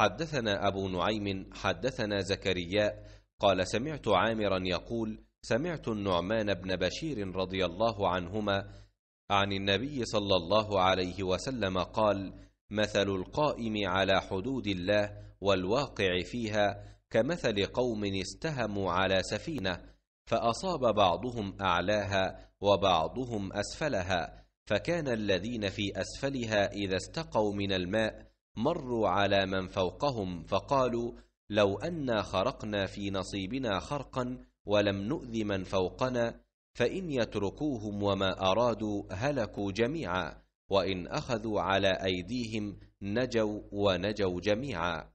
حدثنا أبو نعيم حدثنا زكرياء قال سمعت عامرا يقول سمعت النعمان بن بشير رضي الله عنهما عن النبي صلى الله عليه وسلم قال مثل القائم على حدود الله والواقع فيها كمثل قوم استهموا على سفينه فاصاب بعضهم اعلاها وبعضهم اسفلها فكان الذين في اسفلها اذا استقوا من الماء مروا على من فوقهم فقالوا لو أنا خرقنا في نصيبنا خرقا ولم نؤذ من فوقنا فإن يتركوهم وما أرادوا هلكوا جميعا وإن أخذوا على أيديهم نجوا ونجوا جميعا